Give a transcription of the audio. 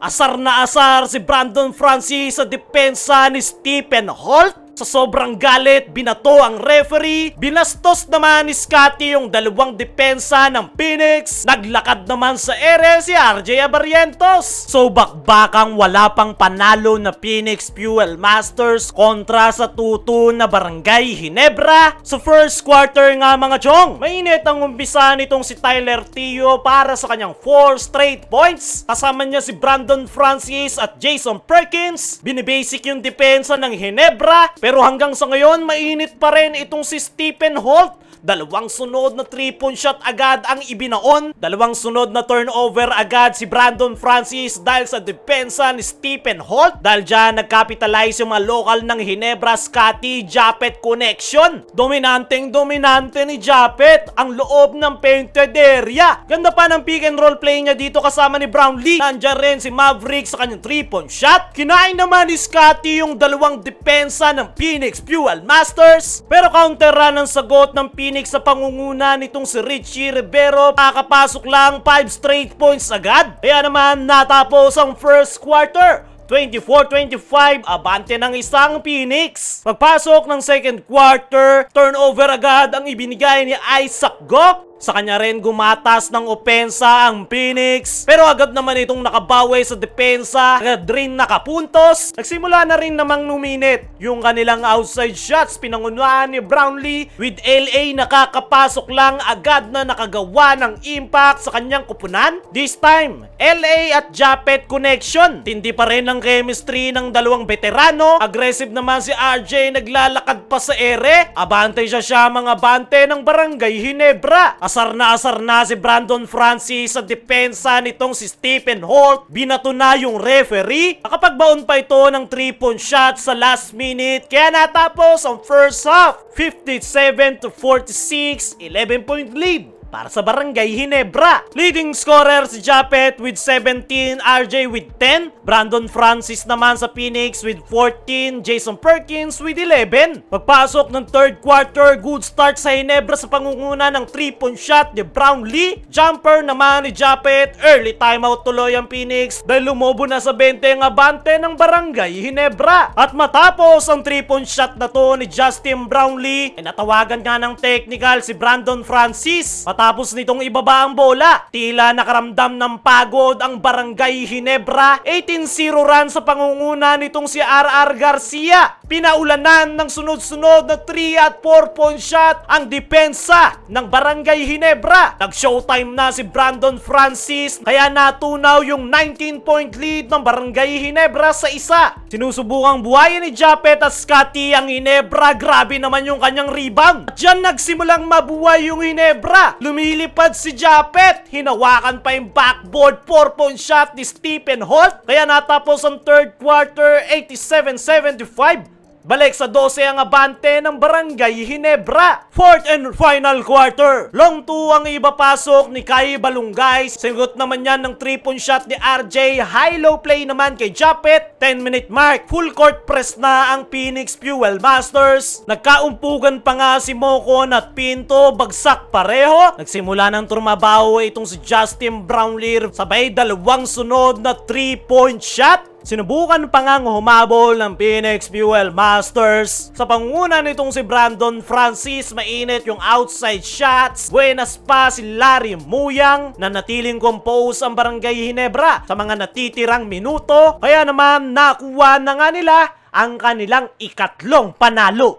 Asar na asar si Brandon Francis sa depensa ni Stephen Holt sa sobrang galit, binato ang referee. Binastos naman ni Scotty yung dalawang depensa ng Phoenix. Naglakad naman sa ere si RJ Abarientos. So bakbakang wala pang panalo na Phoenix Fuel Masters kontra sa tuto na Barangay Hinebra. Sa first quarter nga mga chong, mainit ang umpisa nitong si Tyler Tio para sa kanyang 4 straight points. Kasama niya si Brandon Francis at Jason Perkins. Binibasic yung depensa ng Hinebra pero pero hanggang sa ngayon, mainit pa rin itong si Stephen Holt Dalawang sunod na 3-point shot agad ang ibinaon. Dalawang sunod na turnover agad si Brandon Francis dahil sa depensa ni Stephen Holt. Dahil dyan, nag-capitalize yung mga local ng Hinebra Scotty Japet Connection. Dominanteng dominante ni Japet ang loob ng painted area. Ganda pa ng pick and roll play niya dito kasama ni Brownlee. Nandiyan rin si Maverick sa kanyang 3-point shot. Kinain naman ni Scotty yung dalawang depensa ng Phoenix Fuel Masters. Pero counter run ang sagot ng Phoenix Phoenix sa pangunguna nitong si Richie Rivero. Kakapasok lang 5 straight points agad. Kaya naman natapos ang first quarter. 24-25, abante ng isang Phoenix. Pagpasok ng second quarter, turnover agad ang ibinigay ni Isaac Gok. Sa kanya rin gumatas ng opensa ang Phoenix. Pero agad naman itong nakabawi sa depensa. Agad rin nakapuntos. Nagsimula na rin namang numinit. Yung kanilang outside shots pinangunahan ni Brownlee with LA nakakapasok lang agad na nakagawa ng impact sa kanyang kupunan. This time, LA at Japet connection. Tindi pa rin ang chemistry ng dalawang veterano. Aggressive naman si RJ naglalakad pa sa ere. Abante siya siya mga bante ng barangay Hinebra Asar na asar na si Brandon Francis sa depensa nitong si Stephen Holt. Binato na yung referee. Nakapagbaon pa ito ng 3-point shot sa last minute. Kaya natapos ang first half. 57 to 46, 11 point lead para sa Barangay Hinebra. Leading scorer si Japet with 17, RJ with 10, Brandon Francis naman sa Phoenix with 14, Jason Perkins with 11. Pagpasok ng third quarter, good start sa Hinebra sa pangunguna ng 3-point shot ni Brownlee. Jumper naman ni Japet, early timeout tuloy ang Phoenix dahil lumobo na sa 20 ang abante ng Barangay Hinebra. At matapos ang 3-point shot na to ni Justin Brownlee, ay natawagan nga ng technical si Brandon Francis. At Matapos nitong ibaba ang bola, tila nakaramdam ng pagod ang Barangay Hinebra. 18-0 run sa pangunguna nitong si RR Garcia. Pinaulanan ng sunod-sunod na 3 at 4 point shot ang depensa ng Barangay Hinebra. Nag-showtime na si Brandon Francis kaya natunaw yung 19-point lead ng Barangay Hinebra sa isa. Sinusubukang buhayin ni Japet at Scotty ang Hinebra. Grabe naman yung kanyang rebound. Diyan nagsimulang mabuhay yung Hinebra. Lumilipad si Japet. Hinawakan pa yung backboard 4-point shot ni Stephen Holt. Kaya natapos ang third quarter 87-75. Balik sa 12 ang abante ng Barangay Hinebra. Fourth and final quarter. Long two ang iba pasok ni Kai Balungay. Sigot naman yan ng 3-point shot ni RJ. High-low play naman kay Japet. 10-minute mark. Full court press na ang Phoenix Fuel Masters. Nagkaumpugan pa nga si Mokon at Pinto. Bagsak pareho. Nagsimula ng trumabaho itong si Justin Brownlee. Sabay dalawang sunod na 3-point shot. Sinubukan pa ngang humabol ng Phoenix Fuel Masters. Sa panguna nitong si Brandon Francis, mainit yung outside shots. Buenas pa si Larry Muyang na natiling compose ang Barangay Hinebra sa mga natitirang minuto. Kaya naman nakuha na nga nila ang kanilang ikatlong panalo.